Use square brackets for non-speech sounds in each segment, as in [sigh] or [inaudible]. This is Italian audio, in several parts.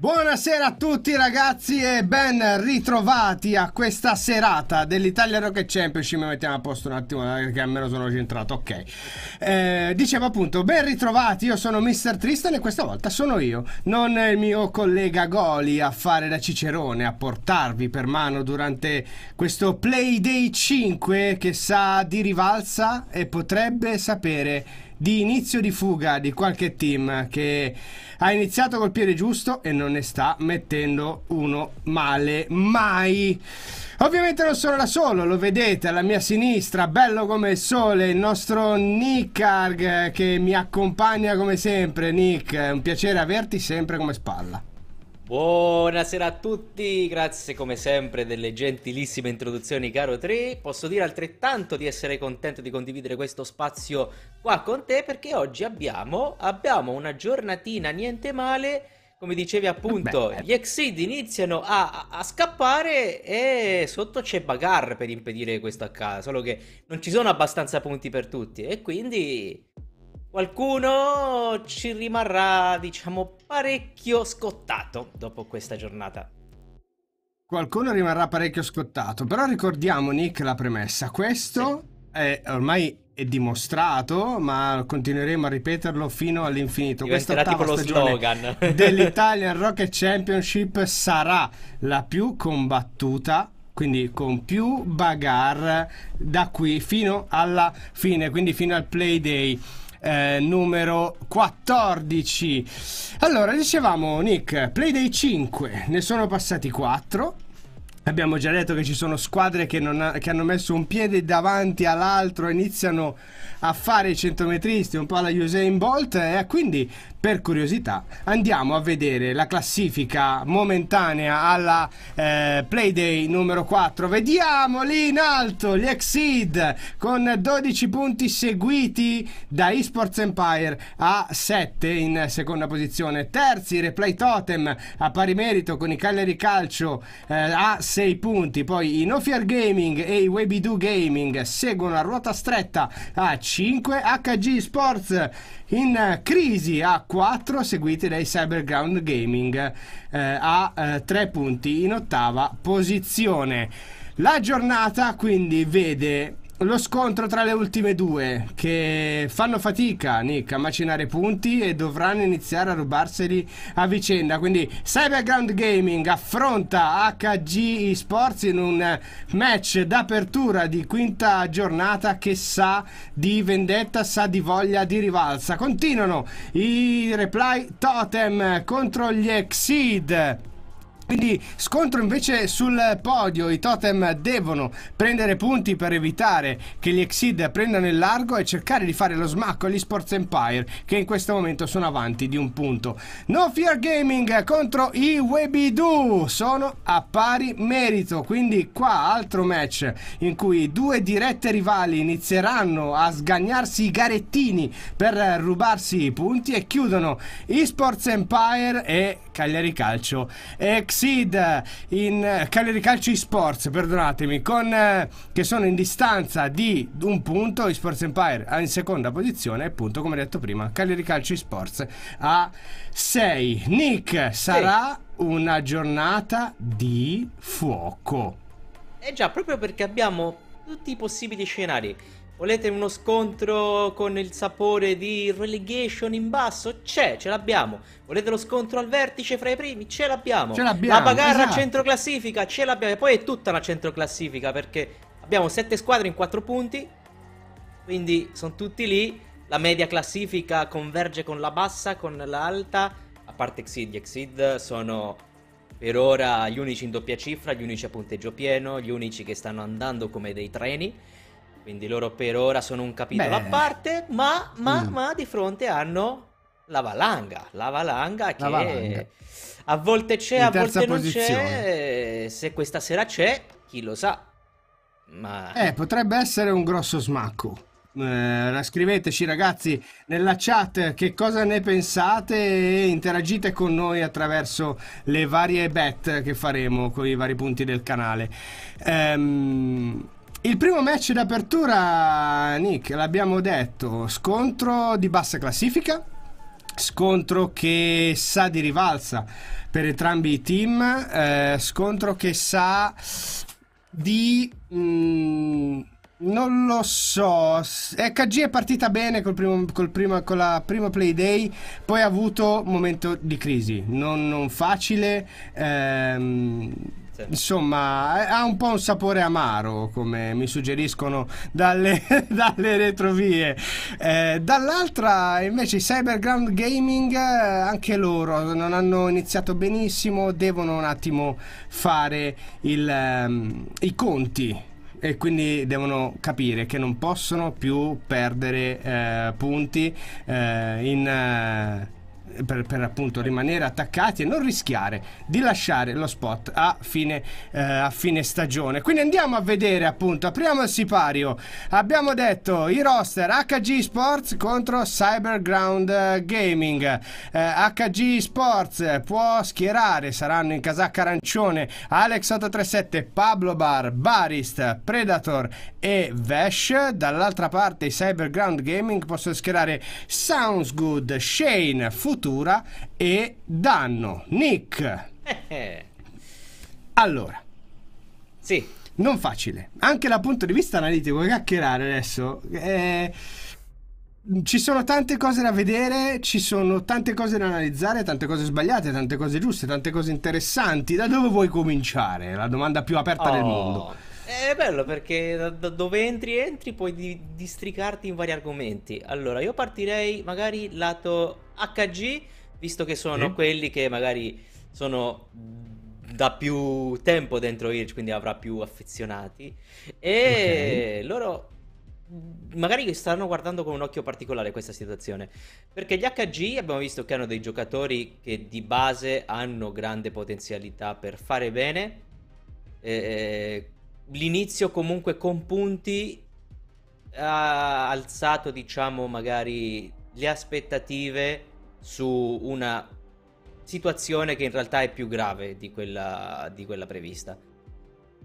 Buonasera a tutti ragazzi e ben ritrovati a questa serata dell'Italia Rocket Championship Mi mettiamo a posto un attimo perché almeno sono centrato, ok eh, Dicevo appunto, ben ritrovati, io sono Mr. Tristan e questa volta sono io Non il mio collega Goli a fare da cicerone, a portarvi per mano durante questo Play Day 5 Che sa di rivalsa e potrebbe sapere di inizio di fuga di qualche team che ha iniziato col piede giusto e non ne sta mettendo uno male mai. Ovviamente non sono da solo, lo vedete alla mia sinistra, bello come il sole, il nostro Nick Arg che mi accompagna come sempre. Nick, è un piacere averti sempre come spalla. Buonasera a tutti, grazie come sempre delle gentilissime introduzioni caro Tre. Posso dire altrettanto di essere contento di condividere questo spazio qua con te perché oggi abbiamo, abbiamo una giornatina niente male. Come dicevi appunto, Beh. gli Exid iniziano a, a, scappare e sotto c'è bagarre per impedire questo a casa, solo che non ci sono abbastanza punti per tutti e quindi Qualcuno ci rimarrà, diciamo, parecchio scottato dopo questa giornata. Qualcuno rimarrà parecchio scottato, però ricordiamo Nick la premessa. Questo sì. è ormai è dimostrato, ma continueremo a ripeterlo fino all'infinito. Diventerà Questa tipo lo slogan [laughs] dell'Italian Rocket Championship sarà la più combattuta quindi con più bagarre da qui fino alla fine, quindi fino al play day eh, numero 14. Allora, dicevamo, Nick, play dei 5, ne sono passati 4. Abbiamo già detto che ci sono squadre che, ha, che hanno messo un piede davanti all'altro, iniziano a fare i centometristi, un po' alla Usain Bolt, e eh, quindi per curiosità andiamo a vedere la classifica momentanea alla eh, Playday numero 4 vediamo lì in alto gli Exceed con 12 punti seguiti da Esports Empire a 7 in seconda posizione terzi Replay Totem a pari merito con i Cagliari Calcio eh, a 6 punti poi i Nofiar Gaming e i Webidoo Gaming seguono a ruota stretta a 5 HG Sports in eh, crisi a 4 seguiti dai Cyberground Gaming eh, a eh, 3 punti in ottava posizione. La giornata quindi vede lo scontro tra le ultime due che fanno fatica Nick a macinare punti e dovranno iniziare a rubarseli a vicenda quindi Cyberground Gaming affronta HG Sports in un match d'apertura di quinta giornata che sa di vendetta sa di voglia di rivalsa continuano i reply Totem contro gli Exceed quindi scontro invece sul podio, i totem devono prendere punti per evitare che gli Exid prendano il largo e cercare di fare lo smacco agli Sports Empire che in questo momento sono avanti di un punto. No Fear Gaming contro i Webidu sono a pari merito, quindi qua altro match in cui due dirette rivali inizieranno a sgagnarsi i garettini per rubarsi i punti e chiudono i Sports Empire e Cagliari Calcio Ex Sid in Cagliari Calci Sports, perdonatemi, con, eh, che sono in distanza di un punto, i Sports Empire in seconda posizione e appunto come detto prima, Cagliari Calci Sports a 6. Nick, sarà sì. una giornata di fuoco. Eh già, proprio perché abbiamo tutti i possibili scenari. Volete uno scontro con il sapore di relegation in basso? C'è, ce l'abbiamo. Volete lo scontro al vertice fra i primi? Ce l'abbiamo. Ce l'abbiamo la bagarra esatto. centro classifica? Ce l'abbiamo. E poi è tutta una centro classifica perché abbiamo 7 squadre in 4 punti. Quindi sono tutti lì. La media classifica converge con la bassa, con l'alta. A parte Xid, gli Exid sono per ora gli unici in doppia cifra, gli unici a punteggio pieno, gli unici che stanno andando come dei treni. Quindi loro per ora sono un capitolo Beh. a parte, ma, ma, mm. ma, di fronte hanno la valanga, la valanga che la valanga. a volte c'è, In a volte posizione. non c'è. Se questa sera c'è, chi lo sa. Ma... Eh, potrebbe essere un grosso smacco. Eh, scriveteci ragazzi nella chat che cosa ne pensate e interagite con noi attraverso le varie bet che faremo con i vari punti del canale. Ehm... Il primo match d'apertura, Nick, l'abbiamo detto, scontro di bassa classifica, scontro che sa di rivalsa per entrambi i team, eh, scontro che sa di... Mh, mm, non lo so. HG eh, è partita bene col primo, col primo, con la prima play day, poi ha avuto un momento di crisi, non, non facile. Ehm, veramente. Insomma, eh, ha un po' un sapore amaro, come mi suggeriscono dalle, [laughs] dalle retrovie. Eh, dall'altra, invece, i Cyberground Gaming, eh, anche loro non hanno iniziato benissimo, devono un attimo fare il, um, i conti e quindi devono capire che non possono più perdere eh, punti eh, in, eh, per, per, appunto rimanere attaccati e non rischiare di lasciare lo spot a fine, eh, a fine, stagione. Quindi andiamo a vedere appunto, apriamo il sipario. Abbiamo detto i roster HG Sports contro Cyberground Gaming. Eh, HG Sports può schierare, saranno in casacca arancione Alex837, Pablo Bar, Barist, Predator e Vesh. Dall'altra parte i Cyberground Gaming possono schierare Sounds Good, Shane, Foot Futura e Danno. Nick. Eh. Allora. Sì. Non facile. Anche dal punto di vista analitico, chiacchierare adesso. Eh, ci sono tante cose da vedere, ci sono tante cose da analizzare, tante cose sbagliate, tante cose giuste, tante cose interessanti. Da dove vuoi cominciare? La domanda più aperta oh. del mondo. Eh, è bello perché da, da dove entri entri puoi di, districarti in vari argomenti. Allora, io partirei magari lato HG, visto che sono sì. quelli che magari sono da più tempo dentro Irch, quindi avrà più affezionati. E okay. loro magari stanno guardando con un occhio particolare questa situazione. Perché gli HG abbiamo visto che hanno dei giocatori che di base hanno grande potenzialità per fare bene. E, eh, l'inizio comunque con punti ha alzato, diciamo, magari le aspettative su una situazione che in realtà è più grave di quella, di quella prevista.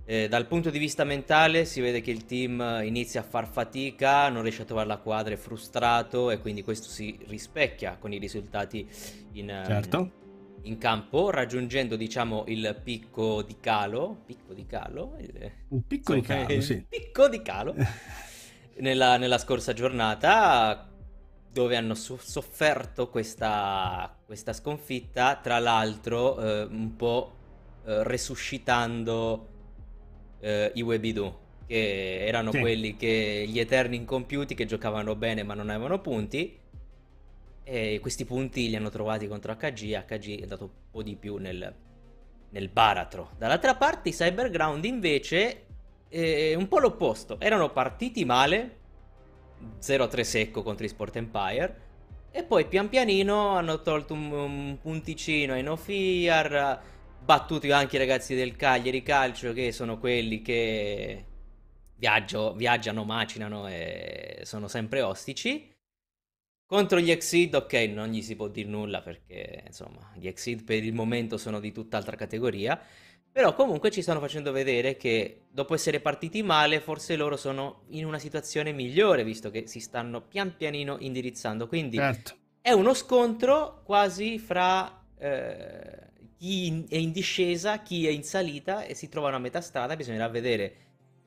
Eh, dal punto di vista mentale si vede che il team inizia a far fatica, non riesce a trovare la quadra, è frustrato e quindi questo si rispecchia con i risultati in, ehm, certo in campo, raggiungendo diciamo il picco di calo, picco di calo, il, eh, un picco di calo, il [laughs] sì. picco di calo [laughs] nella, nella, scorsa giornata dove hanno so- sofferto questa, questa, sconfitta, tra l'altro eh, un po' eh, resuscitando eh, i Webidu che erano sì. quelli che gli eterni incompiuti che giocavano bene ma non avevano punti e questi punti li hanno trovati contro HG, HG è andato un po' di più nel, nel baratro. Dall'altra parte i Cyberground invece è eh, un po' l'opposto, erano partiti male, 0-3 secco contro i Sport Empire, e poi pian pianino hanno tolto un, un punticino ai Nofiar, battuti anche i ragazzi del Cagliari Calcio che sono quelli che viaggio, viaggiano, macinano e sono sempre ostici. Contro gli Exceed, ok, non gli si può dire nulla perché, insomma, gli Exceed per il momento sono di tutt'altra categoria. Però comunque ci stanno facendo vedere che dopo essere partiti male, forse loro sono in una situazione migliore, visto che si stanno pian pianino indirizzando. Quindi certo. è uno scontro quasi fra eh, chi è in discesa, chi è in salita e si trovano a metà strada. Bisognerà vedere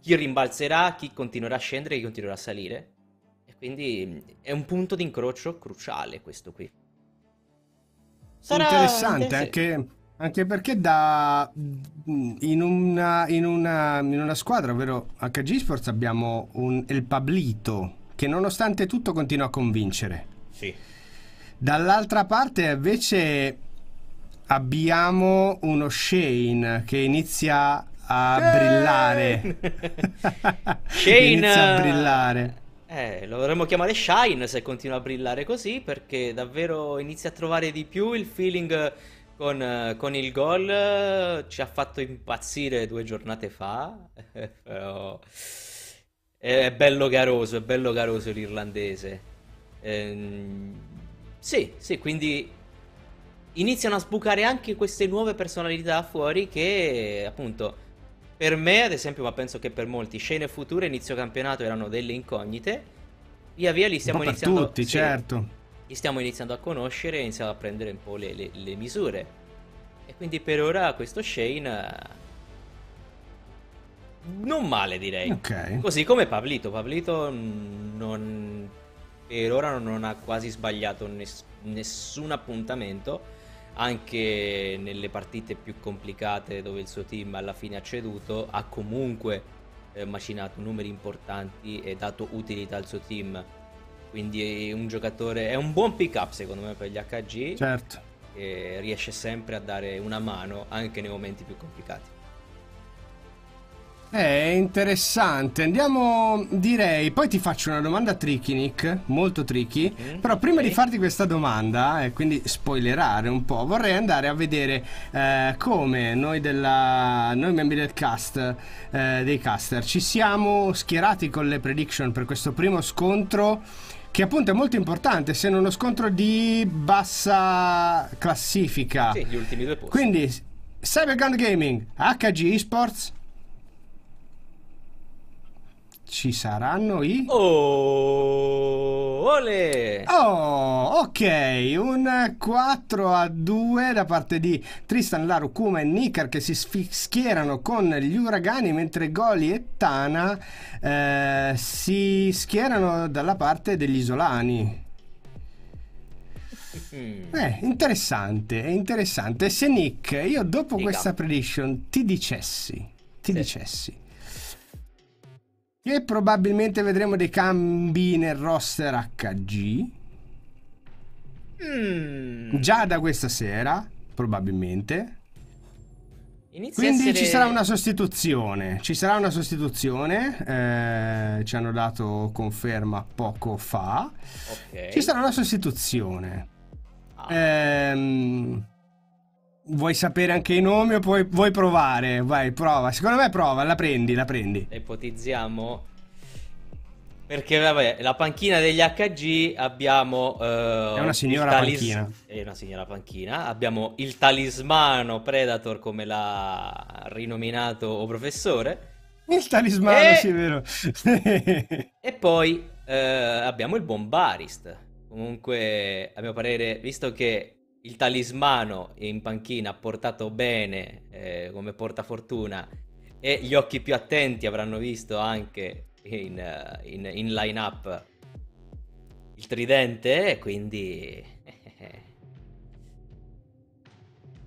chi rimbalzerà, chi continuerà a scendere, e chi continuerà a salire quindi è un punto di incrocio cruciale questo qui. Sarà interessante anche, anche perché da, mm, in, una, in, una, in una squadra, ovvero HG Sports, abbiamo un, il Pablito che nonostante tutto continua a convincere. Sì. Dall'altra parte invece abbiamo uno Shane che inizia a Shane! brillare. [laughs] [laughs] Shane inizia a brillare. Eh, lo dovremmo chiamare Shine se continua a brillare così, perché davvero inizia a trovare di più il feeling con, con il gol. Ci ha fatto impazzire due giornate fa, [laughs] però... È bello garoso, è bello garoso l'irlandese. Ehm... Sì, sì, quindi iniziano a sbucare anche queste nuove personalità fuori che appunto per me, ad esempio, ma penso che per molti, scene future inizio campionato erano delle incognite. Via via li stiamo iniziando... a tutti, sì, certo. Li stiamo iniziando a conoscere e iniziamo a prendere un po' le, le, le misure. E quindi per ora questo Shane eh, non male direi. Okay. Così come Pablito. Pablito mm, non, per ora non ha quasi sbagliato ness- nessun appuntamento anche nelle partite più complicate dove il suo team alla fine ha ceduto, ha comunque eh, macinato numeri importanti e dato utilità al suo team. Quindi è un giocatore, è un buon pick up secondo me per gli HG. Certo. riesce sempre a dare una mano anche nei momenti più complicati. Eh, interessante. Andiamo, direi. Poi ti faccio una domanda tricky, Nick. Molto tricky. Mm, però prima okay. di farti questa domanda, e eh, quindi spoilerare un po', vorrei andare a vedere eh, come noi, della, noi, membri del cast, eh, dei caster, ci siamo schierati con le prediction per questo primo scontro. Che appunto è molto importante, essendo uno scontro di bassa classifica. Sì, gli ultimi due posti. Quindi, Cybergun Gaming, HG Esports ci saranno i... Oh, ole! Oh, ok, un 4 a 2 da parte di Tristan Laru, e Nikar che si schierano con gli uragani mentre Goli e Tana eh, si schierano dalla parte degli isolani. Mm. Eh, interessante, è interessante. Se Nick, io dopo Dica. questa prediction ti dicessi, ti sì. dicessi e probabilmente vedremo dei cambi nel roster HG. Mm. Già da questa sera, probabilmente. Inizia Quindi essere... ci sarà una sostituzione. Ci sarà una sostituzione. Eh, ci hanno dato conferma poco fa. Okay. Ci sarà una sostituzione. Ah. Ehm Vuoi sapere anche i nomi o puoi, vuoi provare? Vai, prova. Secondo me prova, la prendi, la prendi. Ipotizziamo. Perché vabbè, la panchina degli HG abbiamo... Eh, è una signora talis- panchina. È una signora panchina. Abbiamo il talismano Predator come l'ha rinominato o professore. Il talismano, e... sì, è vero. [laughs] e poi eh, abbiamo il Bombarist. Comunque, a mio parere, visto che il talismano in panchina ha portato bene eh, come portafortuna e gli occhi più attenti avranno visto anche in, eh, in, in line-up il tridente, quindi... [laughs] Eh, eh,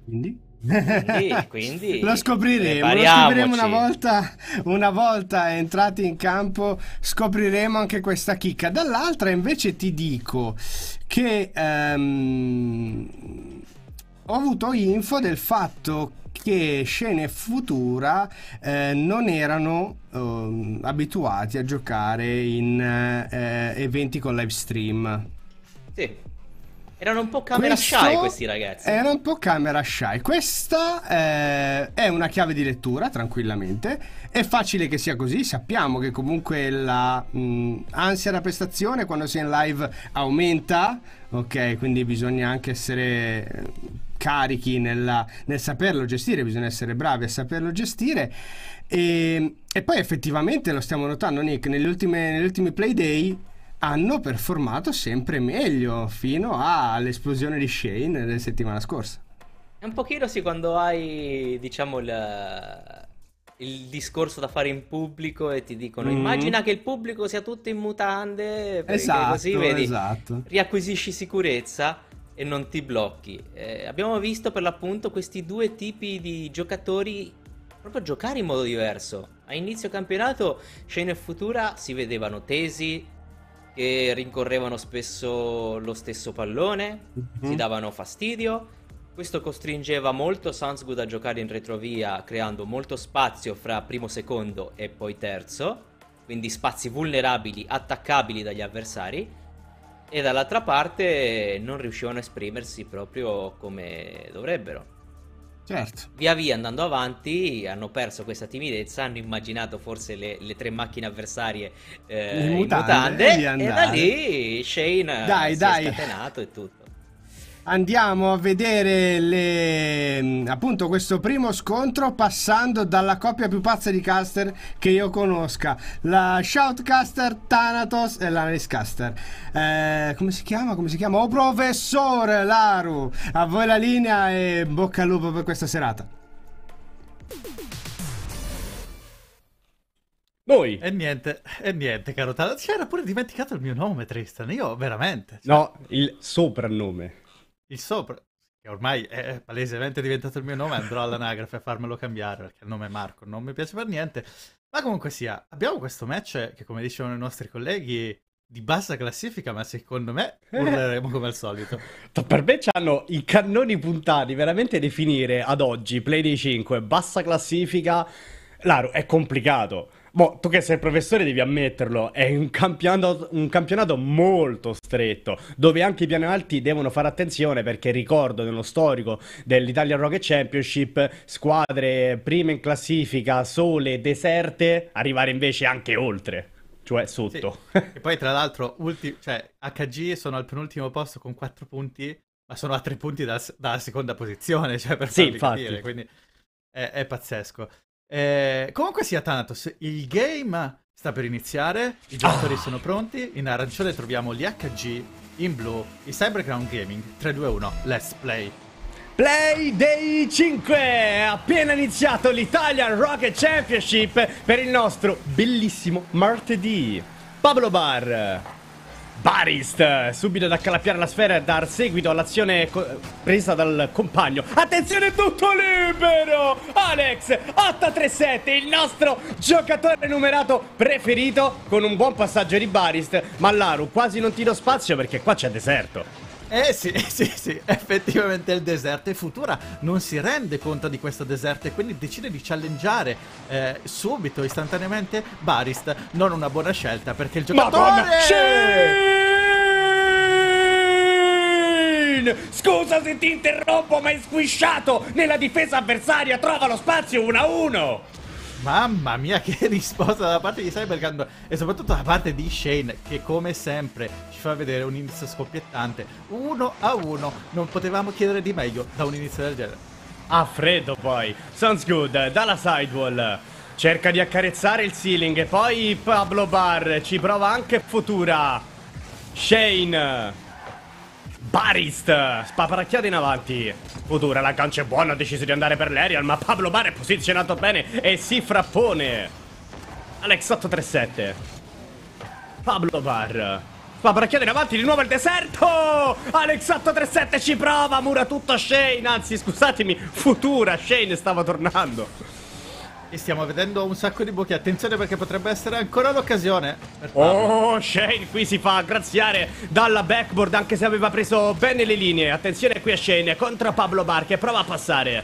quindi? Quindi, [laughs] quindi lo scopriremo, lo scopriremo una, volta, una volta, entrati in campo, scopriremo anche questa chicca. Dall'altra invece ti dico che um, ho avuto info del fatto che scene futura eh, non erano eh, abituati a giocare in eh, eventi con live stream. Sì. Erano un po' camera Questo shy questi ragazzi. Era un po' camera shy. Questa eh, è una chiave di lettura, tranquillamente. È facile che sia così. Sappiamo che comunque la mh, mm, da prestazione quando si è in live aumenta. Ok, quindi bisogna anche essere eh, carichi nella, nel saperlo gestire, bisogna essere bravi a saperlo gestire. E, e poi effettivamente lo stiamo notando, Nick, negli ultimi play day hanno performato sempre meglio fino all'esplosione di Shane della settimana scorsa. È Un pochino sì, quando hai, diciamo, il, il discorso da fare in pubblico e ti dicono mm. immagina che il pubblico sia tutto in mutande, esatto, così vedi, esatto. riacquisisci sicurezza e non ti blocchi. Eh, abbiamo visto per l'appunto questi due tipi di giocatori proprio giocare in modo diverso. A inizio campionato Shane e Futura si vedevano tesi, che rincorrevano spesso lo stesso pallone, mm-hmm. si davano fastidio. Questo costringeva molto Sansgood a giocare in retrovia, creando molto spazio fra primo secondo e poi terzo, quindi spazi vulnerabili, attaccabili dagli avversari. E dall'altra parte non riuscivano a esprimersi proprio come dovrebbero. Certo. Via via andando avanti hanno perso questa timidezza, hanno immaginato forse le, le tre macchine avversarie eh, in mutande, in mutande e da lì Shane eh, dai, si dai. è scatenato e tutto andiamo a vedere le, appunto questo primo scontro passando dalla coppia più pazza di caster che io conosca la shoutcaster Thanatos e l'analiscaster eh, come si chiama come si chiama oh professore Laru a voi la linea e bocca al lupo per questa serata Noi. E niente, e niente, caro Tala. Si era pure dimenticato il mio nome, Tristan. Io veramente. Cioè... No, il soprannome il sopra, che ormai è palesemente diventato il mio nome, andrò all'anagrafe a farmelo cambiare perché il nome Marco non mi piace per niente. Ma comunque sia, abbiamo questo match che come dicevano i nostri colleghi di bassa classifica, ma secondo me eh. urleremo come al solito. [laughs] per me hanno i cannoni puntati, veramente definire ad oggi Play dei 5 bassa classifica, Laro, è complicato Boh, tu che sei professore devi ammetterlo, è un campionato, un campionato, molto stretto, dove anche i piani alti devono fare attenzione perché ricordo nello storico dell'Italian Rocket Championship, squadre prime in classifica, sole, deserte, arrivare invece anche oltre, cioè sotto. Sì. e poi tra l'altro, ulti- cioè, HG sono al penultimo posto con 4 punti, ma sono a 3 punti dalla, dalla seconda posizione, cioè per sì, farvi infatti. capire, quindi è, è pazzesco. Eh, comunque sia Thanatos, il game sta per iniziare, i giocatori ah. sono pronti, in arancione troviamo gli HG, in blu i Cyberground Gaming 321, let's play! Play Day 5! appena iniziato l'Italian Rocket Championship per il nostro bellissimo martedì. Pablo Bar! Barist subito ad accalappiare la sfera e dar seguito all'azione presa dal compagno. Attenzione, tutto libero! Alex 837, il nostro giocatore numerato preferito, con un buon passaggio di Barist. Ma Laru, quasi non ti do spazio perché qua c'è deserto. Eh sì, [laughs] sì, sì, effettivamente è il deserto e Futura non si rende conto di questo deserto e quindi decide di challengeare eh, subito, istantaneamente, Barist. Non una buona scelta perché il giocatore... Madonna, sì! Scusa se ti interrompo ma è squisciato! Nella difesa avversaria trova lo spazio 1-1! Mamma mia, che [laughs] risposta da parte di Cybergun e soprattutto da parte di Shane, che come sempre ci fa vedere un inizio scoppiettante. Uno a uno, non potevamo chiedere di meglio da un inizio del genere. A freddo poi, sounds good, dalla sidewall. Cerca di accarezzare il ceiling e poi Pablo Bar ci prova anche Futura. Shane Barist, spaparacchiato in avanti. Futura, la gancia è buona, ha deciso di andare per l'Erial, ma Pablo Bar è posizionato bene e si frappone. Alex 837. Pablo Bar. Spaparacchiato in avanti, di nuovo il deserto. Alex 837 ci prova, mura tutto Shane, anzi scusatemi, Futura, Shane stava tornando. E stiamo vedendo un sacco di buchi. Attenzione perché potrebbe essere ancora l'occasione. Oh, Shane qui si fa graziare dalla backboard anche se aveva preso bene le linee. Attenzione qui a Shane contro Pablo Bar che prova a passare.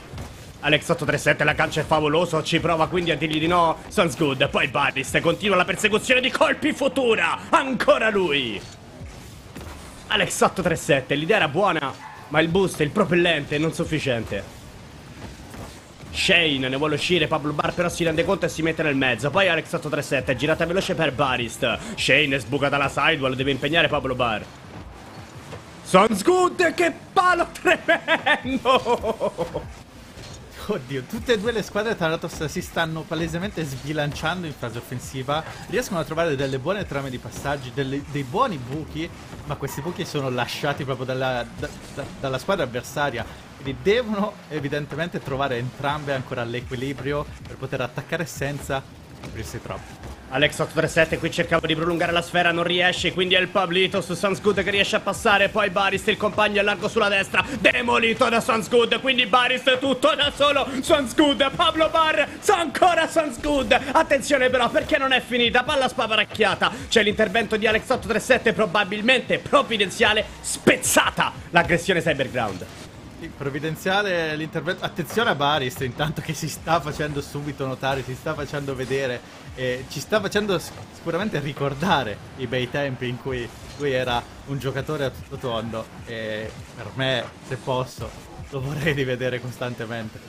Alex837 la cancia è favoloso, ci prova quindi a dirgli di no. Sounds good. Poi Badist continua la persecuzione di colpi futura. Ancora lui. Alex837, l'idea era buona, ma il boost, il propellente non sufficiente. Shane ne vuole uscire, Pablo Bar però si rende conto e si mette nel mezzo. Poi Alex 837 girata veloce per Barist. Shane sbuca dalla sidewall, deve impegnare Pablo Bar. Sounds good, che palo tremendo! Oddio, tutte e due le squadre tra l'altro si stanno palesemente sbilanciando in fase offensiva, riescono a trovare delle buone trame di passaggi, delle, dei buoni buchi, ma questi buchi sono lasciati proprio dalla, da, da, dalla squadra avversaria, quindi devono evidentemente trovare entrambe ancora l'equilibrio per poter attaccare senza aprirsi troppo. Alex Oxford 7 qui cercava di prolungare la sfera, non riesce, quindi è il Pablito su Sunsgood che riesce a passare, poi Barist il compagno è largo sulla destra, demolito da Sunsgood, quindi Barist tutto da solo, Sunsgood, Pablo Barr, Bar, ancora Sunsgood, attenzione però perché non è finita, palla spavaracchiata, c'è l'intervento di Alex 837 probabilmente provvidenziale, spezzata l'aggressione Cyberground. Provvidenziale l'intervento. Attenzione a Barist, intanto che si sta facendo subito notare, si sta facendo vedere eh, ci sta facendo sicuramente ricordare i bei tempi in cui lui era un giocatore a tutto tondo e per me, se posso, lo vorrei rivedere costantemente.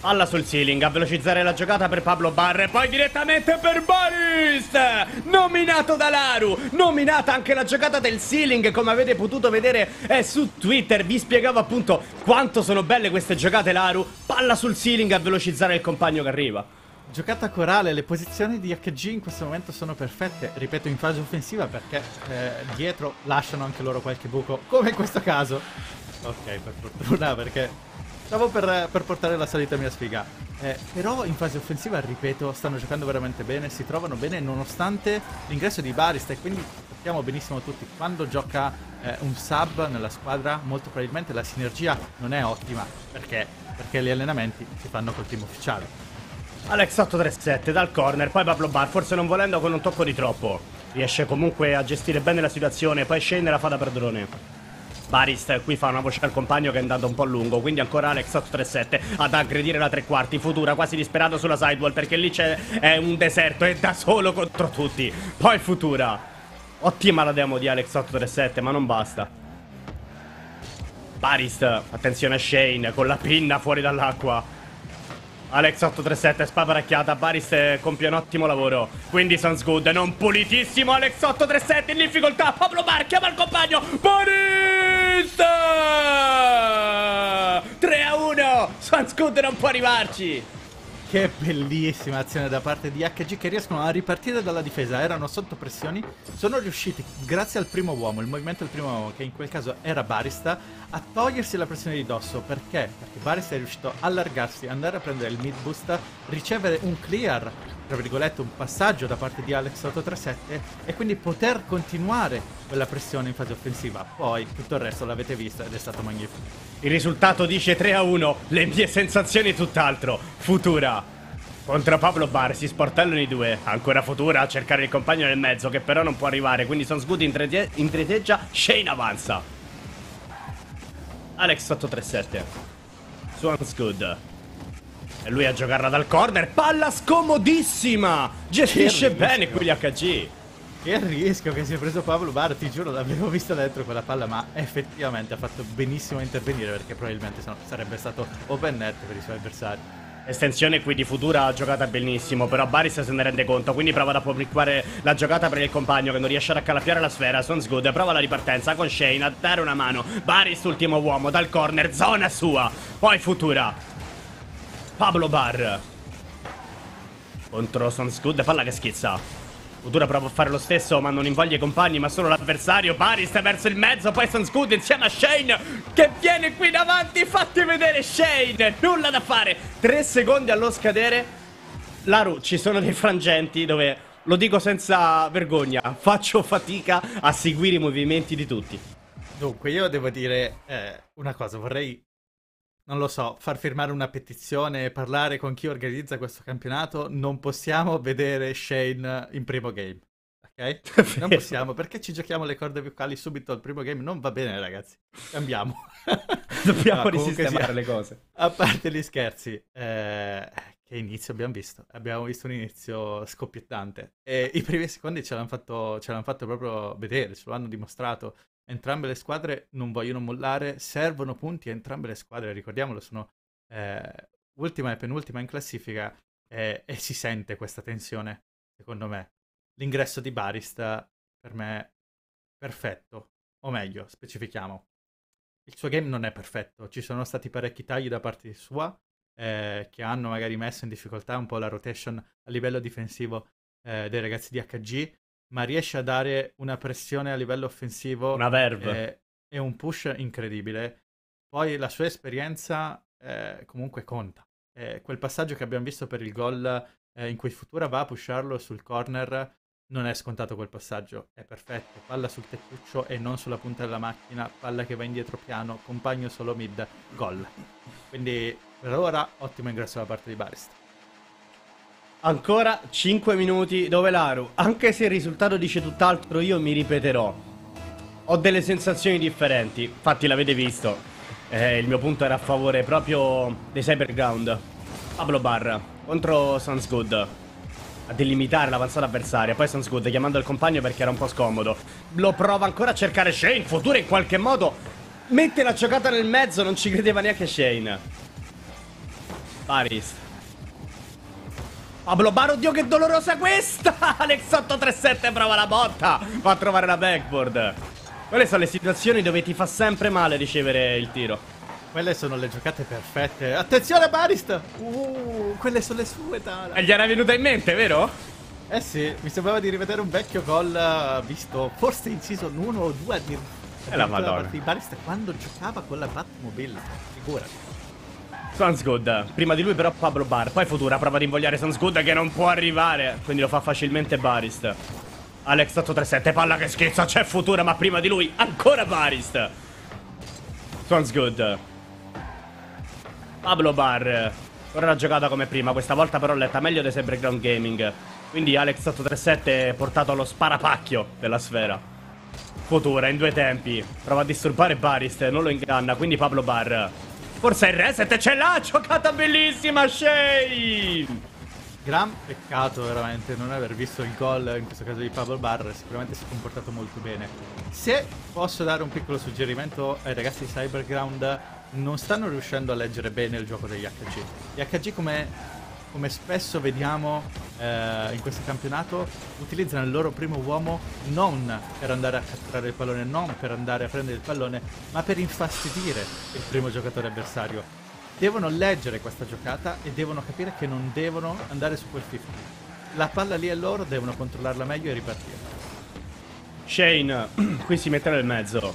Palla sul ceiling a velocizzare la giocata per Pablo Barre e poi direttamente per Boris! Nominato da Laru, nominata anche la giocata del ceiling come avete potuto vedere eh, su Twitter, vi spiegavo appunto quanto sono belle queste giocate Laru, palla sul ceiling a velocizzare il compagno che arriva giocata corale, le posizioni di HG in questo momento sono perfette, ripeto in fase offensiva perché eh, dietro lasciano anche loro qualche buco, come in questo caso. Ok, per fortuna perché stavo per, per portare la salita mia sfiga. Eh, però in fase offensiva, ripeto, stanno giocando veramente bene, si trovano bene nonostante l'ingresso di Barista e quindi sappiamo benissimo tutti quando gioca eh, un sub nella squadra molto probabilmente la sinergia non è ottima perché, perché gli allenamenti si fanno col team ufficiale. Alex837 dal corner, poi Pablo Bar, forse non volendo con un tocco di troppo. Riesce comunque a gestire bene la situazione, poi scende e la fa da padrone. Barist qui fa una voce al compagno che è andato un po' lungo, quindi ancora Alex837 ad aggredire la tre quarti, futura quasi disperato sulla sidewall perché lì c'è un deserto e da solo contro tutti. Poi futura. Ottima la demo di Alex837 ma non basta. Barist, attenzione a Shane con la pinna fuori dall'acqua. Alex837 spavaracchiata, Baris compie un ottimo lavoro, quindi sounds good, non pulitissimo Alex837 in difficoltà, Pablo Bar chiama il compagno, Baris! 3 a 1, sounds good non può arrivarci! Che bellissima azione da parte di HG che riescono a ripartire dalla difesa, erano sotto pressioni, sono riusciti, grazie al primo uomo, il movimento del primo uomo, che in quel caso era Barista, a togliersi la pressione di dosso, perché? Perché Barista è riuscito a allargarsi, andare a prendere il mid boost, ricevere un clear tra virgolette, un passaggio da parte di Alex 837 e quindi poter continuare quella pressione in fase offensiva. Poi tutto il resto l'avete visto ed è stato magnifico. Il risultato dice 3 a 1, le mie sensazioni tutt'altro. Futura. Contro Pablo Bar si sportellano i due. Ancora Futura a cercare il compagno nel mezzo che però non può arrivare, quindi sono Son in intreteggia, Shane avanza. Alex 837. Swan's Good. Eh, lui a giocarla dal corner. Palla scomodissima. Gestisce bene qui gli HG. Che rischio che si è preso Pablo Bar, ti giuro, l'avevo vista dentro quella palla, ma effettivamente ha fatto benissimo a intervenire perché probabilmente sarebbe stato open net per i suoi avversari. Estensione qui di Futura giocata benissimo, però Baris se ne rende conto, quindi prova ad applicare la giocata per il compagno che non riesce ad accalappiare la sfera, Sons good, prova la ripartenza con Shane a dare una mano, Baris ultimo uomo dal corner, zona sua, poi Futura Pablo Bar Contro Sans Palla che schizza Futura prova a fare lo stesso ma non invoglia i compagni ma solo l'avversario Paris verso il mezzo poi Sans insieme a Shane Che viene qui davanti Fatti vedere Shane Nulla da fare Tre secondi allo scadere Laru ci sono dei frangenti dove lo dico senza vergogna, faccio fatica a seguire i movimenti di tutti. Dunque, io devo dire eh, una cosa, vorrei non lo so, far firmare una petizione e parlare con chi organizza questo campionato, non possiamo vedere Shane in primo game. Ok? [laughs] Non possiamo perché ci giochiamo le corde vocali subito al primo game. Non va bene, ragazzi. Cambiamo. [laughs] Dobbiamo no, risistemare sia, le cose. A parte gli scherzi, eh, che inizio abbiamo visto? Abbiamo visto un inizio scoppiettante. E I primi secondi ce l'hanno fatto, ce l'hanno fatto proprio vedere, ce l'hanno dimostrato entrambe le squadre non vogliono mollare, servono punti a entrambe le squadre, ricordiamolo, sono eh, ultima e penultima in classifica eh, e si sente questa tensione, secondo me. L'ingresso di Barista per me è perfetto, o meglio, specifichiamo. Il suo game non è perfetto, ci sono stati parecchi tagli da parte sua eh, che hanno magari messo in difficoltà un po' la rotation a livello difensivo eh, dei ragazzi di HG, ma riesce a dare una pressione a livello offensivo. Una verve. E, e un push incredibile. Poi la sua esperienza eh, comunque conta. Eh, quel passaggio che abbiamo visto per il gol eh, in cui Futura va a pusharlo sul corner, non è scontato quel passaggio, è perfetto. Palla sul tettuccio e non sulla punta della macchina, palla che va indietro piano, compagno solo mid, gol. Quindi per ora ottimo ingresso da parte di Barista. Ancora 5 minuti dove Laru, anche se il risultato dice tutt'altro io mi ripeterò. Ho delle sensazioni differenti, infatti l'avete visto. Eh, il mio punto era a favore proprio dei Cyberground. Pablo Barra contro Sunsgood. A delimitare l'avanzata avversaria. Poi Sunsgood chiamando il compagno perché era un po' scomodo. Lo prova ancora a cercare Shane. Futuro in qualche modo. Mette la giocata nel mezzo, non ci credeva neanche Shane. Paris Pablo Baro, oddio che dolorosa questa! [laughs] Alex837 prova la botta! Va a trovare la backboard. Quelle sono le situazioni dove ti fa sempre male ricevere il tiro. Quelle sono le giocate perfette. Attenzione Barista! Uh, quelle sono le sue, Tara. E eh, gli era venuta in mente, vero? Eh sì, mi sembrava di rivedere un vecchio gol eh, visto forse in season 1 o 2 a dir. E la madonna. Di Barista quando giocava con la Batmobile, figurati. Sounds good. Prima di lui però Pablo Bar. Poi Futura prova ad invogliare Sounds good che non può arrivare. Quindi lo fa facilmente Barist. Alex 837, palla che schizza, c'è Futura ma prima di lui ancora Barist. Sounds good. Pablo Bar. Ora l'ha giocata come prima, questa volta però letta meglio dei Cyberground Gaming. Quindi Alex 837 è portato allo sparapacchio della sfera. Futura in due tempi. Prova a disturbare Barist, non lo inganna, quindi Pablo Bar. Forse il reset ce l'ha, giocata bellissima Shane! Gran peccato veramente non aver visto il gol, in questo caso di Pablo Barr, sicuramente si è comportato molto bene. Se posso dare un piccolo suggerimento ai ragazzi di Cyberground, non stanno riuscendo a leggere bene il gioco degli HG. Gli HG come come spesso vediamo eh, in questo campionato, utilizzano il loro primo uomo non per andare a catturare il pallone, non per andare a prendere il pallone, ma per infastidire il primo giocatore avversario. Devono leggere questa giocata e devono capire che non devono andare su quel 50. La palla lì è loro, devono controllarla meglio e ripartire. Shane, [clears throat] qui si mette nel mezzo.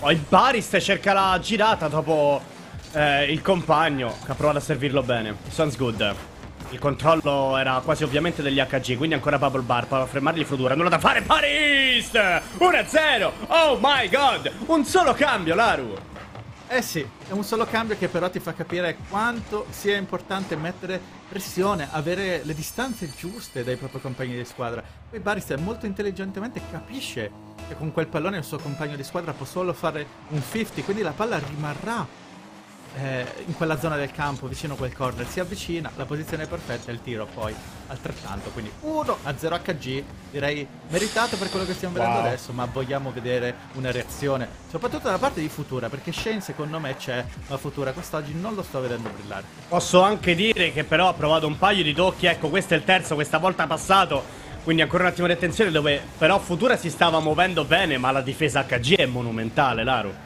Oh, il barista cerca la girata dopo eh, il compagno che ha provato a servirlo bene. Sounds good il controllo era quasi ovviamente degli HG, quindi ancora Bubble Bar, prova a fermarli Frodura, nulla da fare, Paris! 1-0, oh my god, un solo cambio Laru! Eh sì, è un solo cambio che però ti fa capire quanto sia importante mettere pressione, avere le distanze giuste dai propri compagni di squadra. Poi Barista molto intelligentemente capisce che con quel pallone il suo compagno di squadra può solo fare un 50, quindi la palla rimarrà eh, in quella zona del campo, vicino a quel corner, si avvicina, la posizione è perfetta e il tiro poi altrettanto. Quindi 1 a 0 HG, direi meritato per quello che stiamo vedendo wow. adesso, ma vogliamo vedere una reazione, soprattutto da parte di Futura, perché Shane secondo me c'è, ma Futura quest'oggi non lo sto vedendo brillare. Posso anche dire che però ha provato un paio di tocchi, ecco questo è il terzo, questa volta passato. Quindi ancora un attimo di attenzione dove però Futura si stava muovendo bene, ma la difesa HG è monumentale, Laro.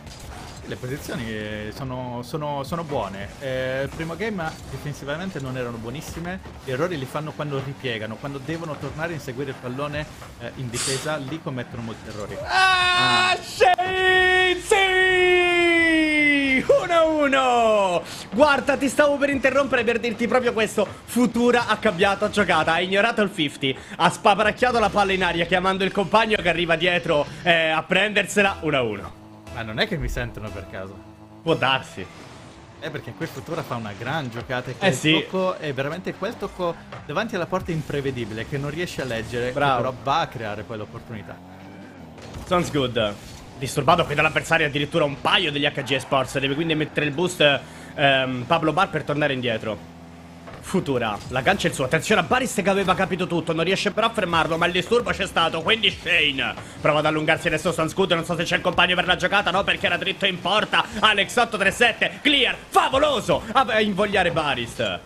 Le posizioni sono, sono, sono buone. Eh, il primo game difensivamente non erano buonissime. Gli errori li fanno quando ripiegano, quando devono tornare a inseguire il pallone eh, in difesa, lì commettono molti errori. Ah, ah. Shane! Sì! 1-1! Guarda, ti stavo per interrompere per dirti proprio questo. Futura ha cambiato giocata, ha ignorato il 50, ha spaparacchiato la palla in aria chiamando il compagno che arriva dietro eh, a prendersela 1-1. Ma non è che mi sentono per caso. Può darsi. Eh, perché quel futuro fa una gran giocata. Che eh sì. Tocco è veramente quel tocco davanti alla porta imprevedibile che non riesce a leggere, Bravo. però va a creare poi l'opportunità. Sounds good. Disturbato qui dall'avversario addirittura un paio degli HG Sports, deve quindi mettere il boost ehm, Pablo Bar per tornare indietro. Futura. La cancia il suo. Attenzione a Barist che aveva capito tutto. Non riesce però a fermarlo, ma il disturbo c'è stato. Quindi Shane prova ad allungarsi adesso su scudo. Non so se c'è il compagno per la giocata. No, perché era dritto in porta. Alex 837. Clear. Favoloso. A invogliare Barist.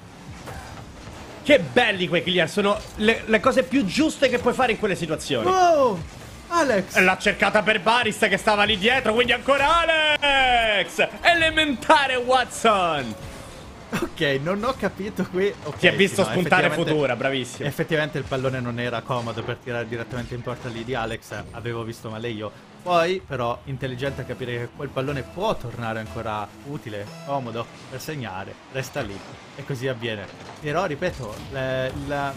Che belli quei clear. Sono le, le cose più giuste che puoi fare in quelle situazioni. Oh! Alex! L'ha cercata per Barista che stava lì dietro, quindi ancora Alex! Elementare Watson! Ok, non ho capito qui. Okay, Ti ha visto sì, no, spuntare Futura, bravissimo. Effettivamente il pallone non era comodo per tirare direttamente in porta lì di Alex, avevo visto male io. Poi, però, intelligente a capire che quel pallone può tornare ancora utile, comodo per segnare, resta lì. E così avviene. Però, ripeto, la, la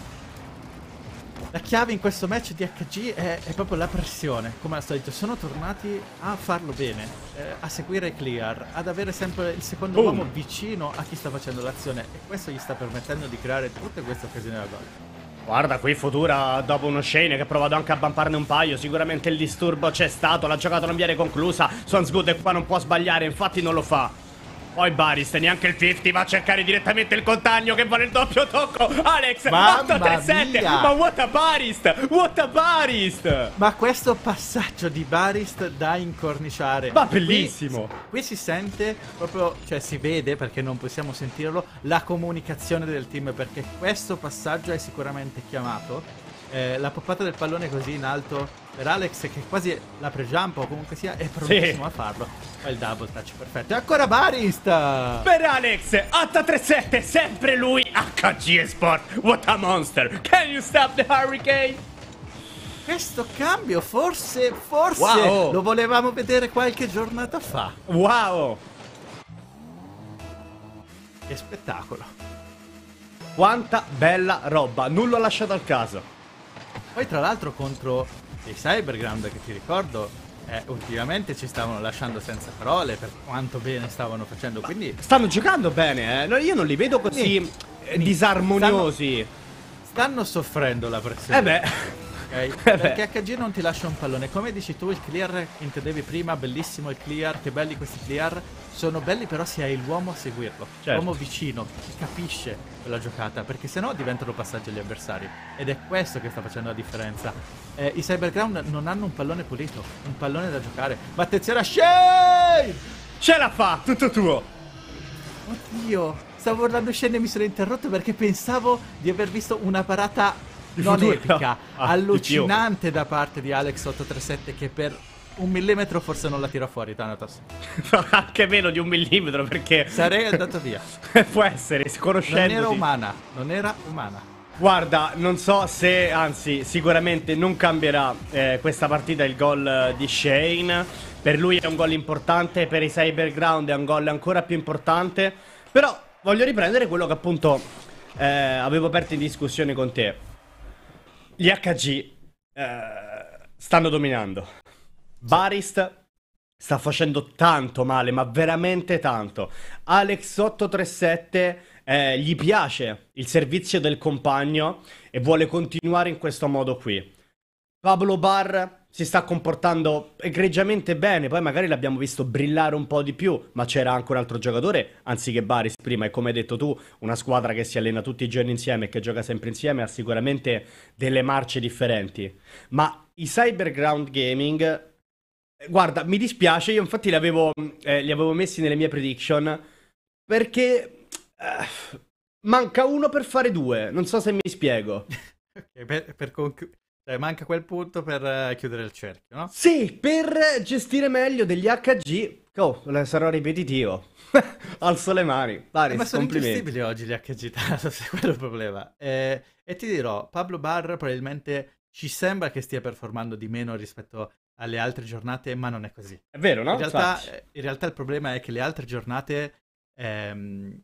la chiave in questo match di HG è, è, proprio la pressione, come al solito. Sono tornati a farlo bene, eh, a seguire Clear, ad avere sempre il secondo Boom. uomo vicino a chi sta facendo l'azione. E questo gli sta permettendo di creare tutte queste occasioni da gol. Guarda, qui Futura dopo uno Shane che ha provato anche a bamparne un paio. Sicuramente il disturbo c'è stato, la giocata non viene conclusa. Swansgood qua non può sbagliare, infatti non lo fa. Poi Barista, neanche il 50 va a cercare direttamente il contagno che vuole il doppio tocco. Alex, Mamma 3 7 Ma what a Barist! What a Barist! Ma questo passaggio di Barist da incorniciare. Ma bellissimo. Qui, qui, si sente proprio, cioè si vede perché non possiamo sentirlo, la comunicazione del team perché questo passaggio è sicuramente chiamato eh, la poppata del pallone così in alto per Alex che quasi la pregiampa o comunque sia è prontissimo sì. a farlo. Fa il double touch, perfetto. E ancora Barista! Per Alex, 837, sempre lui, HG Sport, what a monster! Can you stop the hurricane? Questo cambio forse, forse wow. lo volevamo vedere qualche giornata fa. Wow! Che spettacolo! Quanta bella roba, nulla lasciato al caso. Poi tra l'altro contro i Cyberground che ti ricordo eh, ultimamente ci stavano lasciando senza parole per quanto bene stavano facendo. quindi stanno giocando bene, eh? no, io non li vedo così eh, disarmoniosi. Stanno, stanno, soffrendo la pressione. Eh beh ok? [laughs] Perché HG non ti lascia un pallone. Come dici tu, il clear, intendevi prima, bellissimo il clear, che belli questi clear. Sono belli però se hai l'uomo a seguirlo. Certo. L'uomo vicino, che capisce quella giocata, perché sennò diventano passaggi agli avversari. Ed è questo che sta facendo la differenza. Eh, I Cyberground non hanno un pallone pulito, un pallone da giocare. Ma attenzione a Shane! Ce la fa, tutto tuo! Oddio, stavo guardando Shane e mi sono interrotto perché pensavo di aver visto una parata non futuro. epica, ah, allucinante da parte di Alex837 che per un millimetro forse non la tira fuori Thanatos. [laughs] Anche meno di un millimetro perché... Sarei [laughs] andato via. Può essere, conoscendoti. Non era umana, non era umana. Guarda, non so se, anzi, sicuramente non cambierà eh, questa partita il gol di Shane. Per lui è un gol importante, per i Cyberground è un gol ancora più importante. Però voglio riprendere quello che appunto eh, avevo aperto in discussione con te gli HG eh, stanno dominando. Barist sta facendo tanto male, ma veramente tanto. Alex837 eh, gli piace il servizio del compagno e vuole continuare in questo modo qui. Pablo Barr si sta comportando egregiamente bene. Poi magari l'abbiamo visto brillare un po' di più, ma c'era anche un altro giocatore, anziché Baris prima. E come hai detto tu, una squadra che si allena tutti i giorni insieme e che gioca sempre insieme ha sicuramente delle marce differenti. Ma i Cyberground Gaming, guarda, mi dispiace, io infatti li avevo, eh, li avevo messi nelle mie prediction perché... Eh, manca uno per fare due, non so se mi spiego. [laughs] ok, per, per concludere cioè, manca quel punto per eh, chiudere il cerchio, no? Sì, per gestire meglio degli HG. Oh, sarò ripetitivo. [laughs] Alzo le mani. Pari, eh, ma sono ingestibili oggi gli HG, [laughs] tanto se quello è il problema. Eh, e ti dirò, Pablo Barr probabilmente ci sembra che stia performando di meno rispetto alle altre giornate, ma non è così. È vero, no? In realtà, eh, in realtà il problema è che le altre giornate ehm,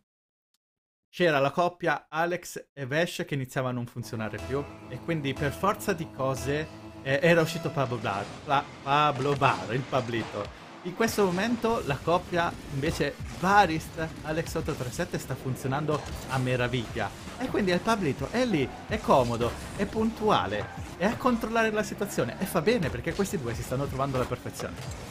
c'era la coppia Alex e Vesh che iniziava a non funzionare più e quindi per forza di cose eh, era uscito Pablo Bar, pa- Pablo Bar, il Pablito. In questo momento la coppia invece Varist Alex 837 sta funzionando a meraviglia e quindi il Pablito, è lì, è comodo, è puntuale, è a controllare la situazione e fa bene perché questi due si stanno trovando alla perfezione.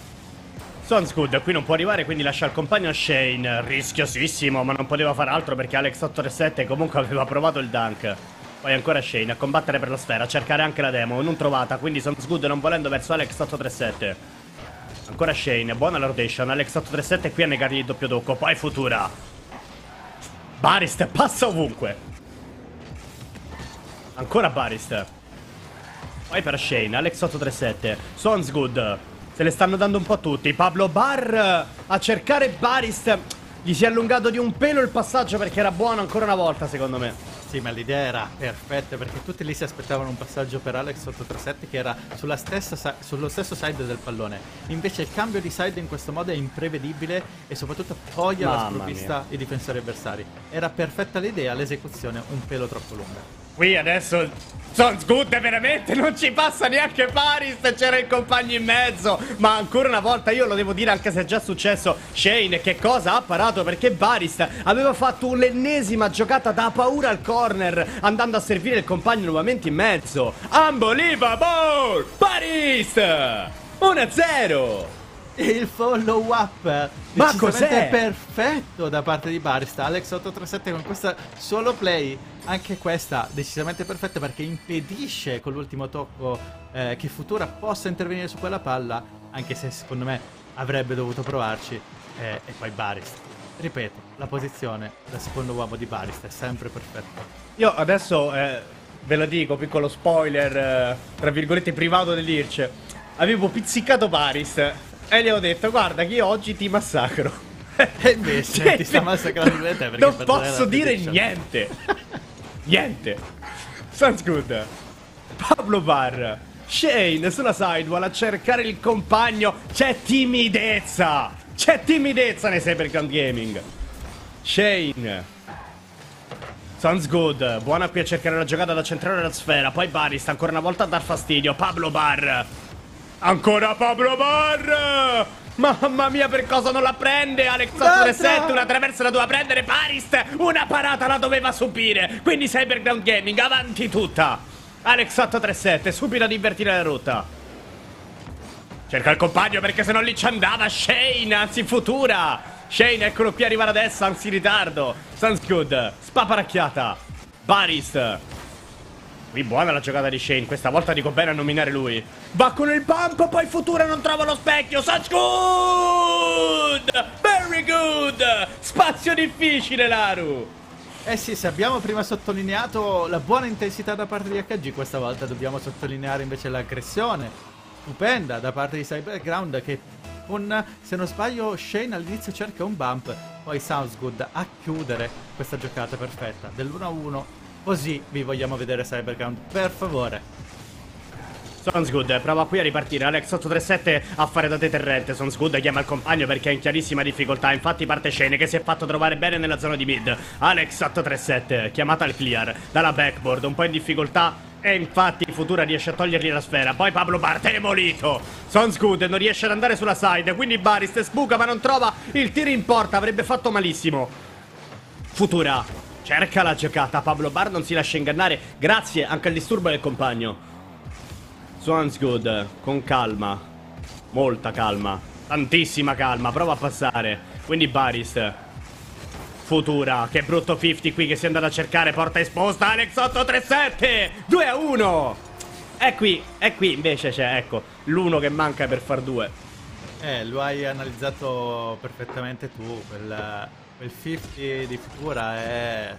Sounds good, qui non può arrivare, quindi lascia il compagno a Shane. Rischiosissimo, ma non poteva fare altro perché Alex 837 comunque aveva provato il dunk. Poi ancora Shane a combattere per la sfera, a cercare anche la demo, non trovata, quindi Sounds good non volendo verso Alex 837. Ancora Shane, buona la rotation, Alex 837 qui a negargli il doppio tocco, poi Futura. Barist passa ovunque. Ancora Barist. Poi per Shane, Alex 837, Sounds good se le stanno dando un po' tutti. Pablo Bar a cercare Barist. Gli si è allungato di un pelo il passaggio perché era buono ancora una volta, secondo me. Sì, ma l'idea era perfetta perché tutti lì si aspettavano un passaggio per Alex sotto 3-7 che era stessa, sullo stesso side del pallone. Invece il cambio di side in questo modo è imprevedibile e soprattutto toglie alla sprovvista i difensori avversari. Era perfetta l'idea, l'esecuzione un pelo troppo lunga qui adesso Sons Good veramente non ci passa neanche Paris C'era il compagno in mezzo Ma ancora una volta io lo devo dire anche se è già successo Shane che cosa ha parato Perché Baris aveva fatto l'ennesima giocata da paura al corner Andando a servire il compagno nuovamente in mezzo Unbelievable Paris 1-0 e il follow up Ma cos'è? perfetto da parte di Barista Alex837 con questa solo play anche questa decisamente perfetta perché impedisce con l'ultimo tocco eh, che Futura possa intervenire su quella palla anche se secondo me avrebbe dovuto provarci eh, e poi Barista ripeto la posizione da secondo uomo di Barista è sempre perfetta io adesso eh, ve lo dico piccolo spoiler eh, tra virgolette privato dell'Irce avevo pizzicato Barista e gli ho detto, guarda che io oggi ti massacro. [laughs] E invece ti sta massacrando di te Non posso dire niente. niente. Sounds good. Pablo Bar. Shane sulla sidewall a cercare il compagno. C'è timidezza. C'è timidezza nei Cyberground Gaming. Shane. Sounds good. Buona qui a cercare la giocata da centrale alla sfera. Poi Bari sta ancora una volta a dar fastidio. Pablo Bar. Ancora Pablo Bar! Mamma mia, per cosa non la prende? Alex 837, una traversa la doveva prendere Paris, una parata la doveva subire. Quindi Cyberground Gaming, avanti tutta. Alex 837, subito ad invertire la rotta. Cerca il compagno perché se no lì ci andava Shane, anzi futura. Shane, eccolo qui, arrivare adesso, anzi in ritardo. Sounds good. Spaparacchiata. Paris. Qui buona la giocata di Shane, questa volta dico bene a nominare lui. Va con il banco, poi Futura non trova lo specchio. Such good! Very good! Spazio difficile, Laru. Eh sì, se abbiamo prima sottolineato la buona intensità da parte di HG, questa volta dobbiamo sottolineare invece l'aggressione. Stupenda da parte di Cyberground che con, se non sbaglio, Shane all'inizio cerca un bump, poi Sounds Good a chiudere questa giocata perfetta dell'1-1 Così vi vogliamo vedere Cybercount, per favore. Sounds good, prova qui a ripartire. Alex 837 a fare da deterrente. Sounds good, chiama il compagno perché è in chiarissima difficoltà. Infatti parte Shane che si è fatto trovare bene nella zona di mid. Alex 837, chiamata al clear, dalla backboard, un po' in difficoltà. E infatti Futura riesce a togliergli la sfera Poi Pablo Bart è demolito Sounds good non riesce ad andare sulla side Quindi Barist sbuca ma non trova il tiro in porta Avrebbe fatto malissimo Futura Cerca la giocata, Pablo Bar non si lascia ingannare. Grazie anche al disturbo del compagno. Swan's good. con calma. Molta calma. Tantissima calma, prova a passare. Quindi Baris. Futura, che brutto 50 qui che si è andato a cercare. Porta esposta, Alex 837. 2 a 1. E qui, e qui invece c'è, ecco, l'uno che manca per far due. Eh, lo hai analizzato perfettamente tu, quella Quel 50 di Futura è...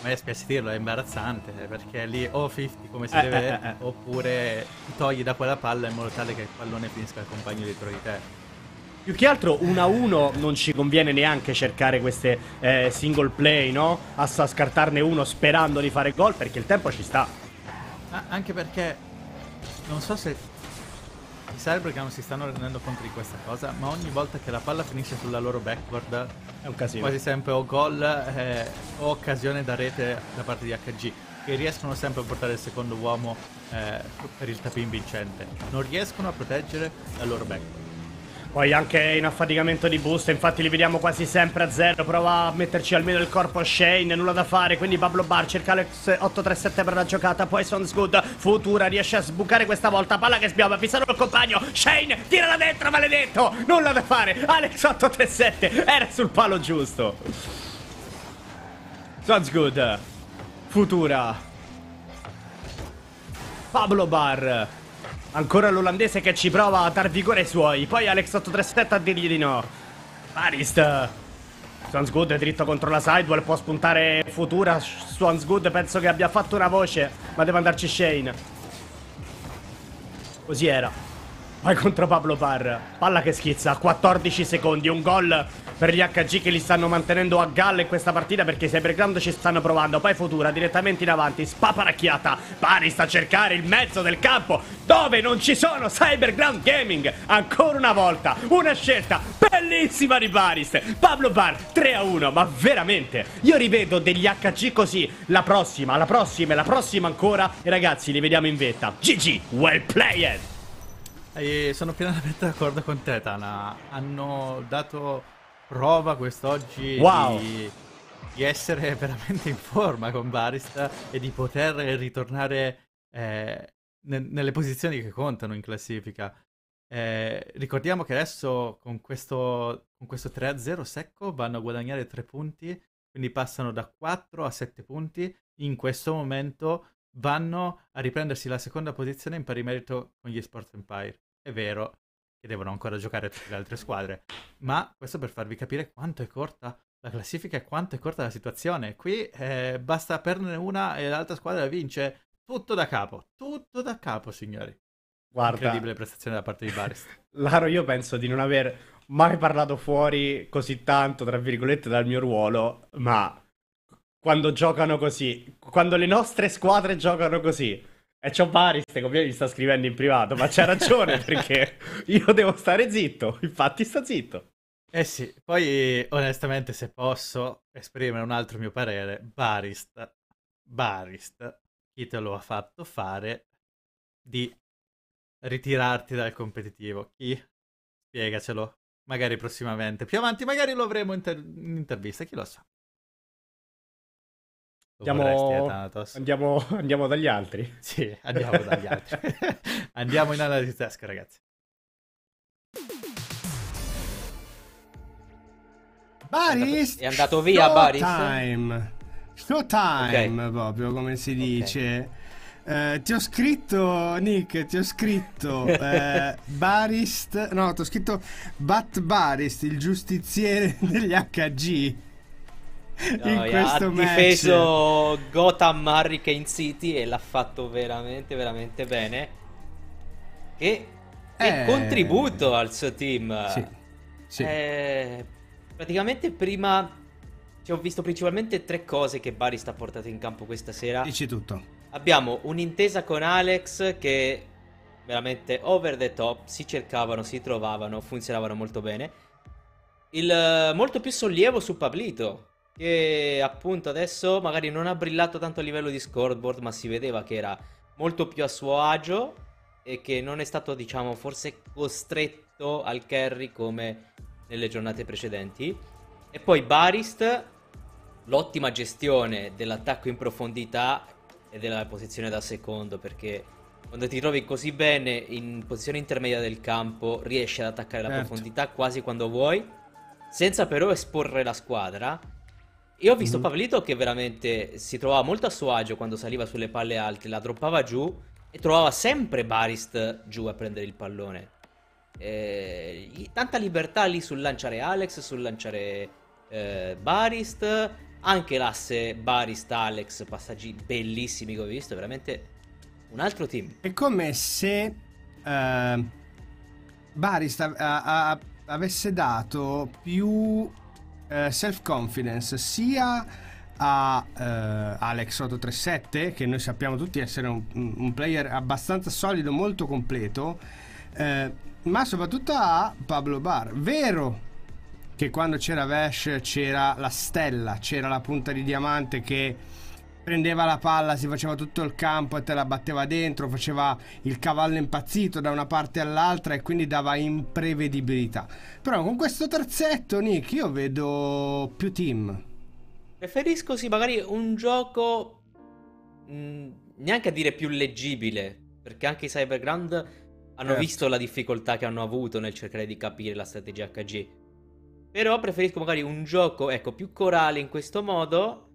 Ma è spiace dirlo, è imbarazzante, perché lì o 50 come si deve, [laughs] oppure ti togli da quella palla in modo tale che il pallone finisca al compagno dietro di te. Più che altro 1-1 a non ci conviene neanche cercare queste eh, single play, no? A scartarne uno sperando di fare gol perché il tempo ci sta. Ah, anche perché non so se i Cybergram si stanno rendendo conto di questa cosa, ma ogni volta che la palla finisce sulla loro backward è un casino. Quasi sempre o gol eh, o occasione da rete da parte di HG, che riescono sempre a portare il secondo uomo eh, per il tapin vincente. Non riescono a proteggere la loro backward. Poi anche in affaticamento di busta, infatti li vediamo quasi sempre a zero, prova a metterci almeno il corpo Shane, nulla da fare, quindi Pablo Bar cerca Alex 837 per la giocata, poi Sons Good, Futura riesce a sbucare questa volta, palla che sbiova, fissano il compagno, Shane, tirala dentro maledetto, nulla da fare, Alex 837 era sul palo giusto. Sons Good, Futura, Pablo Bar. Ancora l'olandese che ci prova a dar vigore ai suoi. Poi Alex 837 a dirgli di no. Arist. Swans Good dritto contro la sidewall, può spuntare futura. Swans Good penso che abbia fatto una voce, ma deve andarci Shane. Così era. Vai contro Pablo Parra. Palla che schizza 14 secondi. Un gol per gli HG che li stanno mantenendo a galla in questa partita perché i Cyberground ci stanno provando. Poi Futura direttamente in avanti. Spaparacchiata. Pari sta a cercare il mezzo del campo dove non ci sono Cyberground Gaming. Ancora una volta. Una scelta bellissima di Paris. Pablo Par 3 a 1. Ma veramente. Io rivedo degli HG così. La prossima, la prossima e la prossima ancora. E ragazzi, li vediamo in vetta. GG. Well played. E sono pienamente d'accordo con te, Tana. Hanno dato prova quest'oggi wow. di, di, essere veramente in forma con Barista e di poter ritornare eh, ne, nelle posizioni che contano in classifica. Eh, ricordiamo che adesso con questo, con questo 3-0 secco vanno a guadagnare 3 punti, quindi passano da 4 a 7 punti. In questo momento vanno a riprendersi la seconda posizione in pari merito con gli Sports Empire. È vero che devono ancora giocare tutte le altre squadre, ma questo per farvi capire quanto è corta la classifica e quanto è corta la situazione. Qui eh, basta perderne una e l'altra squadra vince tutto da capo, tutto da capo, signori. Guarda, incredibile prestazione da parte di Baris. [laughs] Laro, io penso di non aver mai parlato fuori così tanto, tra virgolette, dal mio ruolo, ma quando giocano così, quando le nostre squadre giocano così, e eh, c'ho Bariste, come mi sta scrivendo in privato, ma c'ha ragione [laughs] perché io devo stare zitto, infatti sta zitto. Eh sì, poi onestamente se posso esprimere un altro mio parere, Barist, Barist, chi te lo ha fatto fare di ritirarti dal competitivo? Chi? Spiegacelo, magari prossimamente, più avanti magari lo avremo in, inter- in intervista, chi lo sa. Andiamo, eh, andiamo, [laughs] andiamo, dagli altri. Sì, andiamo dagli altri. [laughs] andiamo in analisi task, ragazzi. Baris! È andato via Baris. Time. Showtime, okay. proprio come si dice. Okay. Eh, ti ho scritto, Nick, ti ho scritto eh, [laughs] Barist, no, ti ho scritto Bat Barist, il giustiziere degli HG no, questo ha match. difeso Gotham Hurricane City e l'ha fatto veramente veramente bene e eh... contributo al suo team sì. Sì. Eh, praticamente prima cioè, ho visto principalmente tre cose che Bari sta portando in campo questa sera dici tutto abbiamo un'intesa con Alex che veramente over the top si cercavano si trovavano funzionavano molto bene il eh, molto più sollievo su Pablito che appunto adesso magari non ha brillato tanto a livello di scoreboard, ma si vedeva che era molto più a suo agio e che non è stato, diciamo, forse costretto al carry come nelle giornate precedenti. E poi Barist, l'ottima gestione dell'attacco in profondità e della posizione da secondo, perché quando ti trovi così bene in posizione intermedia del campo, riesci ad attaccare certo. la profondità quasi quando vuoi, senza però esporre la squadra io ho visto mm-hmm. Pavelito che veramente si trovava molto a suo agio quando saliva sulle palle alte, la droppava giù e trovava sempre Barist giù a prendere il pallone. Eh, tanta libertà lì sul lanciare Alex, sul lanciare eh, Barist, anche l'asse Barist-Alex, passaggi bellissimi che ho visto, veramente un altro team. È come se uh, Barist a- a- a- avesse dato più eh, self-confidence sia a eh, Alex 837, che noi sappiamo tutti essere un, un player abbastanza solido, molto completo, eh, ma soprattutto a Pablo Bar. Vero che quando c'era Vesh c'era la stella, c'era la punta di diamante che prendeva la palla, si faceva tutto il campo e te la batteva dentro, faceva il cavallo impazzito da una parte all'altra e quindi dava imprevedibilità. Però con questo terzetto, Nick, io vedo più team. Preferisco sì, magari un gioco mh, mm, neanche a dire più leggibile, perché anche i Cyberground hanno eh. visto la difficoltà che hanno avuto nel cercare di capire la strategia HG. Però preferisco magari un gioco, ecco, più corale in questo modo,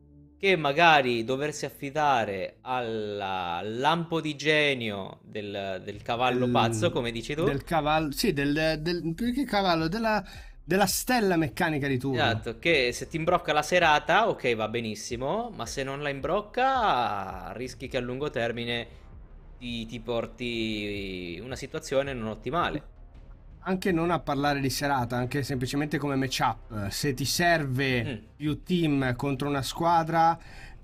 che magari doversi affidare al lampo di genio del, del cavallo Del- pazzo, come dici tu. Del cavallo, sì, del, del- più che cavallo, della, della stella meccanica di turno. Esatto, che se ti imbrocca la serata, ok, va benissimo, ma se non la imbrocca, rischi che a lungo termine ti, ti porti una situazione non ottimale anche non a parlare di serata, anche semplicemente come matchup. Se ti serve mm. più team contro una squadra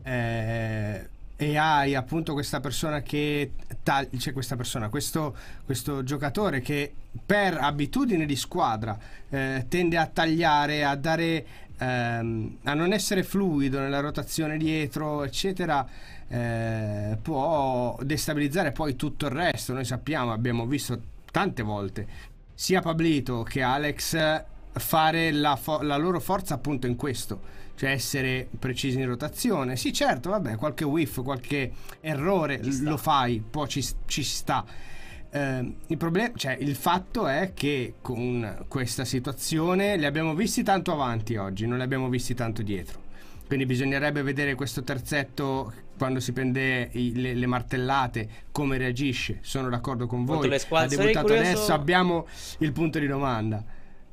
eh, e hai appunto questa persona che taglia, cioè questa persona, questo, questo, giocatore che per abitudine di squadra eh, tende a tagliare, a dare ehm, a non essere fluido nella rotazione dietro, eccetera. Eh, può destabilizzare poi tutto il resto. Noi sappiamo, abbiamo visto tante volte sia Pablito che Alex fare la, fo- la, loro forza appunto in questo, cioè essere precisi in rotazione. Sì, certo, vabbè, qualche whiff, qualche errore lo fai, poi ci, ci sta. Eh, il, problem- cioè, il fatto è che con questa situazione li abbiamo visti tanto avanti oggi, non li abbiamo visti tanto dietro. Quindi bisognerebbe vedere questo terzetto quando si prende i, le, le, martellate, come reagisce. Sono d'accordo con voi le squadre, Ha debuttato curioso... adesso, abbiamo il punto di domanda.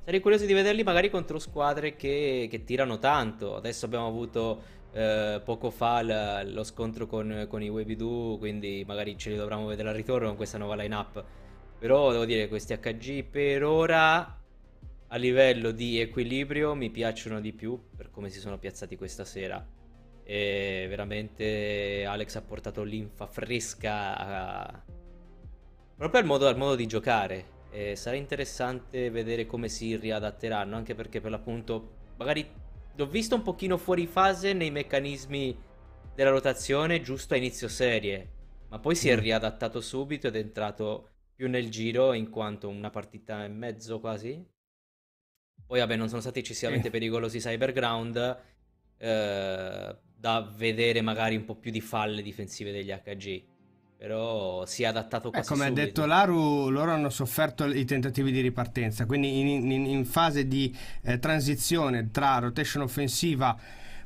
Sarei curioso di vederli magari contro squadre che, che tirano tanto. Adesso abbiamo avuto eh, poco fa la, lo scontro con, con i Webidu, quindi magari ce li dovremmo vedere al ritorno con questa nuova line-up. Però devo dire, questi HG per ora a livello di equilibrio mi piacciono di più per come si sono piazzati questa sera. E veramente Alex ha portato l'infa fresca a... proprio al modo, al modo, di giocare. E sarà interessante vedere come si riadatteranno, anche perché per l'appunto magari l'ho visto un pochino fuori fase nei meccanismi della rotazione giusto a inizio serie, ma poi si è mm. riadattato subito ed è entrato più nel giro in quanto una partita e mezzo quasi. Poi vabbè non sono stati eccessivamente eh. pericolosi Cyberground, eh, da vedere magari un po' più di falle difensive degli HG. Però si è adattato eh, quasi eh, Come subito. ha detto Laru, loro hanno sofferto i tentativi di ripartenza, quindi in, in, in fase di eh, transizione tra rotation offensiva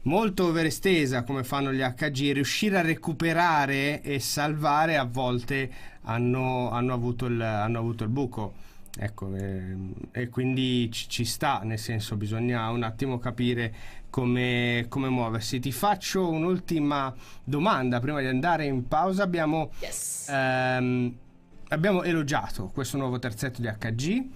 molto overestesa come fanno gli HG, riuscire a recuperare e salvare a volte hanno, hanno, avuto, il, hanno avuto, il, buco. Ecco, eh, e quindi ci, ci, sta, nel senso bisogna un attimo capire come, come muoversi. Ti faccio un'ultima domanda prima di andare in pausa. Abbiamo, yes. ehm, abbiamo elogiato questo nuovo terzetto di HG.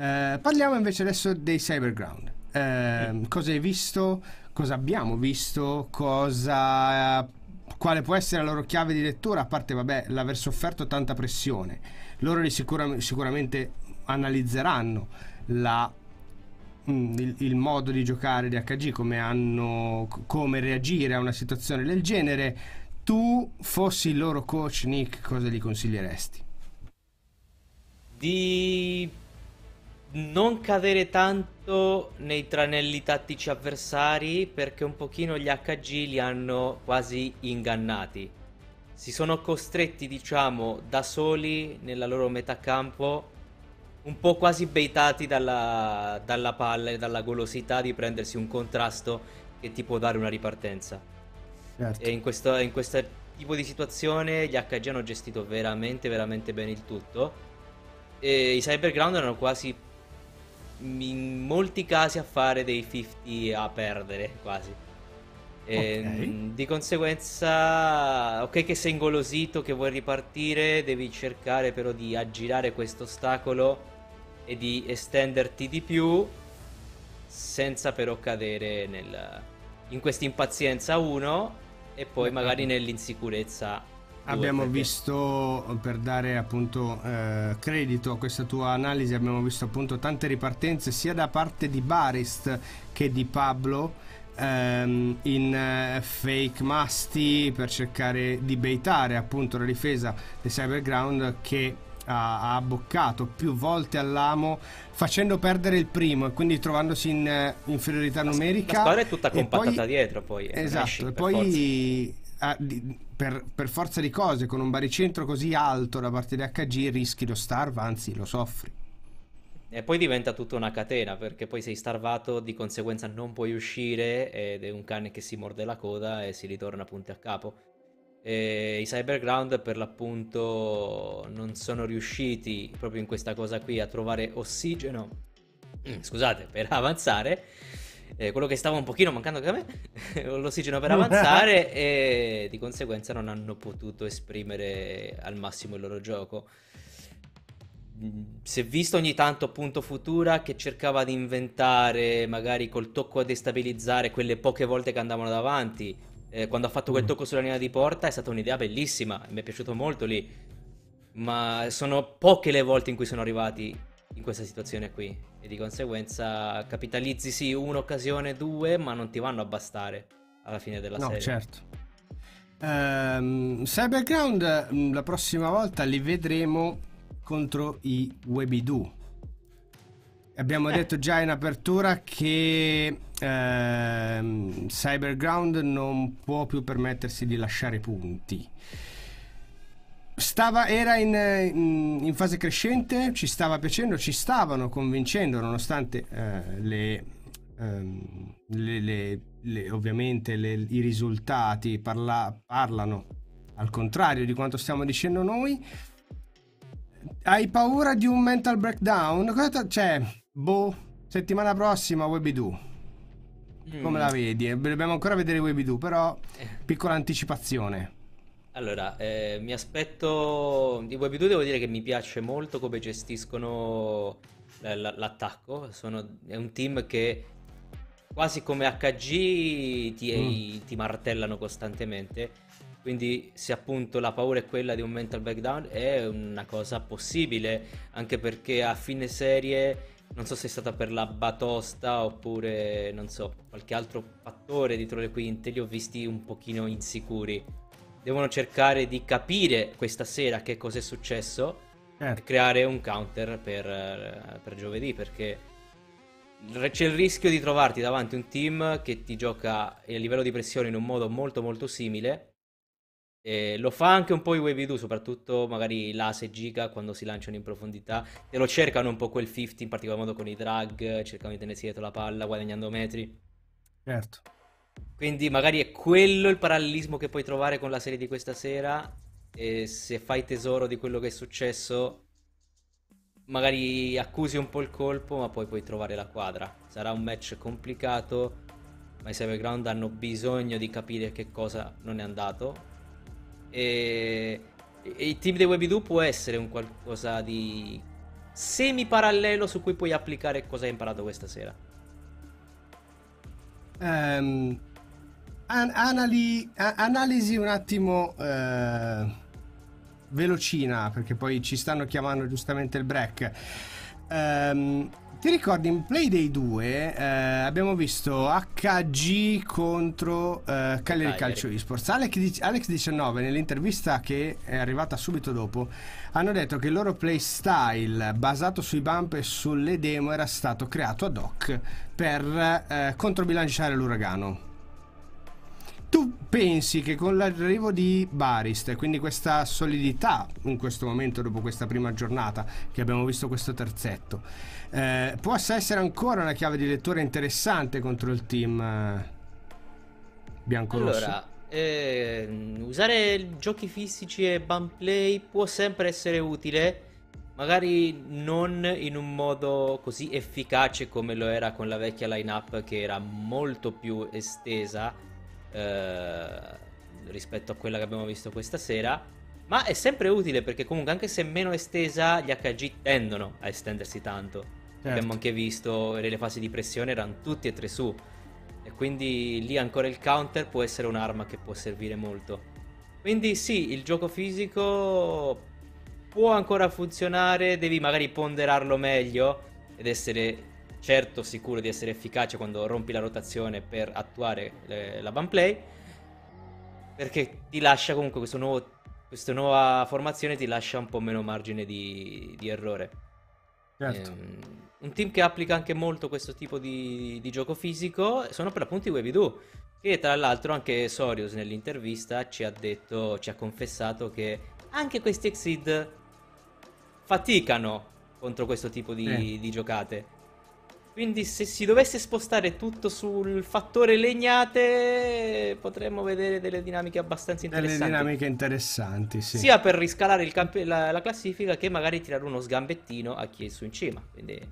Eh, parliamo invece adesso dei Cyberground. Eh, mm. cosa hai visto? Cosa abbiamo visto? Cosa, quale può essere la loro chiave di lettura? A parte, vabbè, l'aver sofferto tanta pressione. Loro li sicura, sicuramente analizzeranno la Mm, il, il, modo di giocare di HG, come, hanno, come reagire a una situazione del genere, tu fossi il loro coach Nick, cosa gli consiglieresti? Di non cadere tanto nei tranelli tattici avversari perché un pochino gli HG li hanno quasi ingannati. Si sono costretti, diciamo, da soli nella loro metà campo un po' quasi baitati dalla, dalla palla e dalla golosità di prendersi un contrasto che ti può dare una ripartenza. Certo. E in questo, in questo tipo di situazione gli HG hanno gestito veramente, veramente bene il tutto. E i Cyberground erano quasi in molti casi a fare dei 50 a perdere, quasi. E, okay. Ehm, di conseguenza, ok che sei ingolosito, che vuoi ripartire, devi cercare però di aggirare questo ostacolo e di estenderti di più senza però cadere nel, in questa impazienza 1 e poi magari nell'insicurezza. Abbiamo perché... visto, per dare appunto eh, credito a questa tua analisi, abbiamo visto appunto tante ripartenze sia da parte di Barist che di Pablo ehm, in eh, fake masti per cercare di baitare appunto la difesa di Cyberground che ha, abboccato più volte all'amo facendo perdere il primo e quindi trovandosi in eh, inferiorità numerica. La squadra è tutta compattata poi, dietro poi. Eh, esatto, e poi a, di, per, per, forza di cose con un baricentro così alto da parte di HG rischi lo starve, anzi lo soffri e poi diventa tutta una catena perché poi sei starvato, di conseguenza non puoi uscire ed è un cane che si morde la coda e si ritorna punti a capo. E I Cyberground per l'appunto non sono riusciti proprio in questa cosa qui a trovare ossigeno, [clears throat] scusate, per [laughs] avanzare. Eh, quello che stava un pochino mancando anche a me, [laughs] l'ossigeno per [laughs] avanzare e di conseguenza non hanno potuto esprimere al massimo il loro gioco si è visto ogni tanto appunto Futura che cercava di inventare magari col tocco a destabilizzare quelle poche volte che andavano davanti. Eh, quando ha fatto quel mm. tocco sulla linea di porta è stata un'idea bellissima, mi è piaciuto molto lì. Ma sono poche le volte in cui sono arrivati in questa situazione qui e di conseguenza capitalizzi sì un'occasione, due, ma non ti vanno a bastare alla fine della no, serie. No, certo. Um, Cyberground mm, la prossima volta li vedremo contro i Webidoo. Abbiamo eh. detto già in apertura che ehm, Cyberground non può più permettersi di lasciare punti. Stava, era in, in, in, fase crescente, ci stava piacendo, ci stavano convincendo nonostante eh, le, ehm, le, le, le, ovviamente i risultati parla, parlano al contrario di quanto stiamo dicendo noi. Hai paura di un mental breakdown? Cosa c'è? Cioè, boh, settimana prossima Webidu. 2 Mm. Come la vedi? Eh, dobbiamo ancora vedere Webidu, però eh. piccola anticipazione. Allora, eh, mi aspetto di Webidu devo dire che mi piace molto come gestiscono l'attacco, Sono... è un team che quasi come HG ti, mm. ti martellano costantemente quindi se appunto la paura è quella di un mental breakdown è una cosa possibile, anche perché a fine serie non so se è stata per la batosta oppure non so, qualche altro fattore dietro le quinte, li ho visti un pochino insicuri. Devono cercare di capire questa sera che cosa è successo eh. e certo. creare un counter per, per giovedì perché c'è il rischio di trovarti davanti a un team che ti gioca a livello di pressione in un modo molto molto simile eh, lo fa anche un po' i Wavy 2, soprattutto magari l'Ase e Giga quando si lanciano in profondità. E lo cercano un po' quel 50, in particolar modo con i drag, cercano di tenersi dietro la palla, guadagnando metri. Certo. Quindi magari è quello il parallelismo che puoi trovare con la serie di questa sera. E se fai tesoro di quello che è successo, magari accusi un po' il colpo, ma poi puoi trovare la quadra. Sarà un match complicato, ma i Cyberground hanno bisogno di capire che cosa non è andato e, e il team dei WebDoo può essere un qualcosa di semi parallelo su cui puoi applicare cosa hai imparato questa sera. Um, an- anali- a- analisi un attimo eh, velocina perché poi ci stanno chiamando giustamente il break. Um, ti ricordi in Play Day 2 eh, abbiamo visto HG contro eh, Cagliari Calcio Esports. Alex, Alex 19 nell'intervista che è arrivata subito dopo hanno detto che il loro playstyle basato sui bump e sulle demo era stato creato ad hoc per eh, controbilanciare l'uragano. Tu pensi che con l'arrivo di Barist, quindi questa solidità in questo momento dopo questa prima giornata che abbiamo visto questo terzetto, eh, possa essere ancora una chiave di lettura interessante contro il team eh, biancorosso. Allora, eh, usare giochi fisici e ban play può sempre essere utile, magari non in un modo così efficace come lo era con la vecchia lineup che era molto più estesa eh, rispetto a quella che abbiamo visto questa sera. Ma è sempre utile perché comunque anche se meno estesa gli HG tendono a estendersi tanto. Certo. Abbiamo anche visto nelle fasi di pressione erano tutti e tre su. E quindi lì ancora il counter può essere un'arma che può servire molto. Quindi sì, il gioco fisico può ancora funzionare, devi magari ponderarlo meglio ed essere certo sicuro di essere efficace quando rompi la rotazione per attuare le, la ban play perché ti lascia comunque nuovo, questa nuova formazione ti lascia un po' meno margine di, di errore. Certo. Ehm, un team che applica anche molto questo tipo di, di gioco fisico sono per l'appunto i Wavy 2, che tra l'altro anche Sorius nell'intervista ci ha detto, ci ha confessato che anche questi Exid faticano contro questo tipo di, eh. di giocate. Quindi se si dovesse spostare tutto sul fattore legnate potremmo vedere delle dinamiche abbastanza interessanti. Delle dinamiche interessanti, sì. Sia per riscalare camp- la, la, classifica che magari tirare uno sgambettino a chi è su in cima. Quindi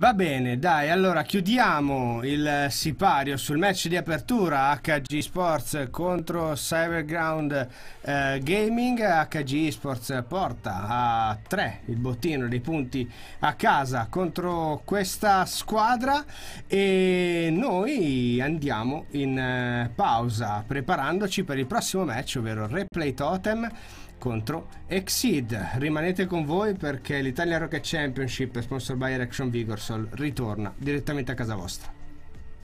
Va bene, dai, allora chiudiamo il sipario sul match di apertura HG Sports contro Cyberground eh, Gaming. HG Sports porta a 3 il bottino dei punti a casa contro questa squadra e noi andiamo in eh, pausa preparandoci per il prossimo match, ovvero Replay Totem contro Exceed. Rimanete con voi perché l'Italia Rocket Championship, sponsor by Erection Vigorsol, ritorna direttamente a casa vostra.